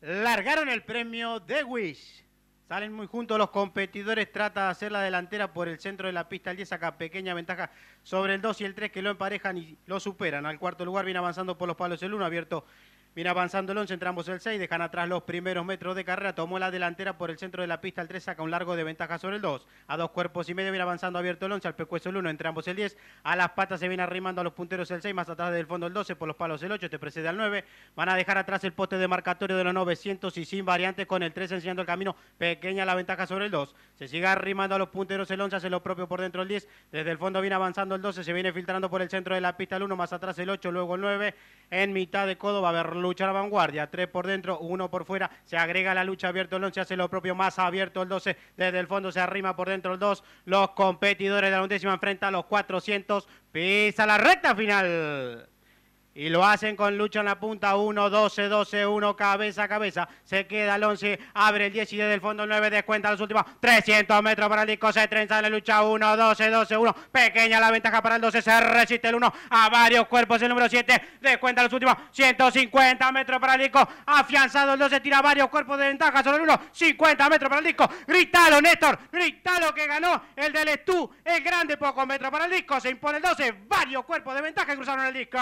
largaron el premio de Wish. Salen muy juntos los competidores, trata de hacer la delantera por el centro de la pista. El 10 saca pequeña ventaja sobre el 2 y el 3 que lo emparejan y lo superan. Al cuarto lugar viene avanzando por los palos el 1, abierto Viene avanzando el 11, entramos el 6, dejan atrás los primeros metros de carrera, tomó la delantera por el centro de la pista, el 3 saca un largo de ventaja sobre el 2, a dos cuerpos y medio viene avanzando abierto el 11, al pecueso el 1, entramos el 10, a las patas se viene arrimando a los punteros el 6, más atrás del fondo el 12, por los palos el 8, te este precede al 9, van a dejar atrás el poste de marcatorio de los 900 y sin variantes con el 3 enseñando el camino, pequeña la ventaja sobre el 2, se sigue arrimando a los punteros el 11, hace lo propio por dentro el 10, desde el fondo viene avanzando el 12, se viene filtrando por el centro de la pista el 1, más atrás el 8, luego el 9, en mitad de codo va a haber lucha a la vanguardia, tres por dentro, uno por fuera, se agrega la lucha abierto el 11, hace lo propio, más abierto el 12, desde el fondo se arrima por dentro el 2, los competidores de la undécima enfrentan a los 400, pisa la recta final. Y lo hacen con lucha en la punta, 1, 12, 12, 1, cabeza, cabeza. Se queda el 11, abre el 10 y desde el fondo 9 descuenta los últimos 300 metros para el disco. Se trenza la lucha, 1, 12, 12, 1. Pequeña la ventaja para el 12, se resiste el 1 a varios cuerpos. El número 7 descuenta los últimos 150 metros para el disco. Afianzado el 12, tira varios cuerpos de ventaja sobre el 1, 50 metros para el disco. Gritalo, Néstor, gritalo que ganó el del Estú. Es grande, pocos metros para el disco. Se impone el 12, varios cuerpos de ventaja cruzaron el disco.